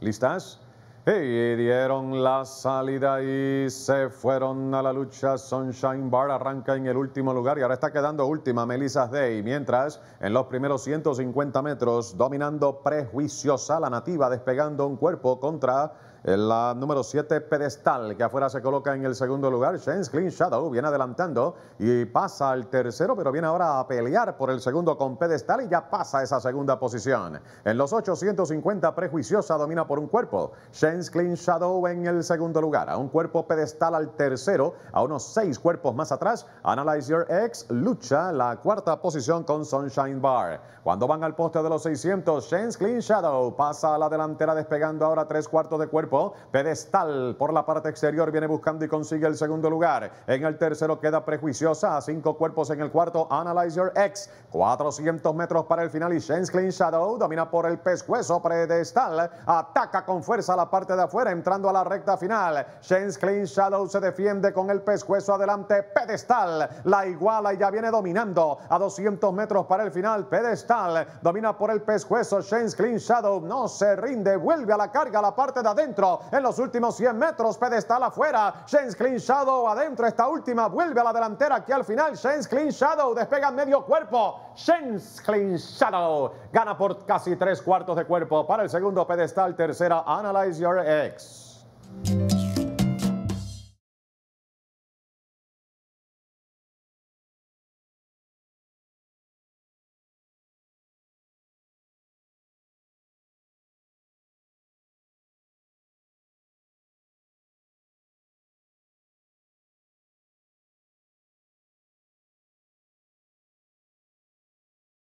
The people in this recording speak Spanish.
¿Listas? Y dieron la salida y se fueron a la lucha. Sunshine Bar arranca en el último lugar y ahora está quedando última Melissa Day. Mientras, en los primeros 150 metros, dominando prejuiciosa la nativa, despegando un cuerpo contra en la número 7, Pedestal, que afuera se coloca en el segundo lugar. Shane's Clean Shadow viene adelantando y pasa al tercero, pero viene ahora a pelear por el segundo con Pedestal y ya pasa esa segunda posición. En los 850, Prejuiciosa domina por un cuerpo. Shane's Clean Shadow en el segundo lugar. A un cuerpo Pedestal al tercero, a unos seis cuerpos más atrás. Analyze Your Ex lucha la cuarta posición con Sunshine Bar. Cuando van al poste de los 600, Shane's Clean Shadow pasa a la delantera despegando ahora tres cuartos de cuerpo. Pedestal por la parte exterior viene buscando y consigue el segundo lugar. En el tercero queda prejuiciosa a cinco cuerpos en el cuarto. Analyzer X, 400 metros para el final y Shane's Clean Shadow domina por el pescuezo. Pedestal ataca con fuerza la parte de afuera entrando a la recta final. Shane's Clean Shadow se defiende con el pescuezo adelante. Pedestal la iguala y ya viene dominando a 200 metros para el final. Pedestal domina por el pescuezo. Shane's Clean Shadow no se rinde, vuelve a la carga a la parte de adentro. En los últimos 100 metros, pedestal afuera. Shane's Clean Shadow adentro. Esta última vuelve a la delantera aquí al final. Shane's Clean Shadow despega medio cuerpo. Shane's Clean Shadow gana por casi tres cuartos de cuerpo para el segundo pedestal. Tercera, Analyze Your Ex.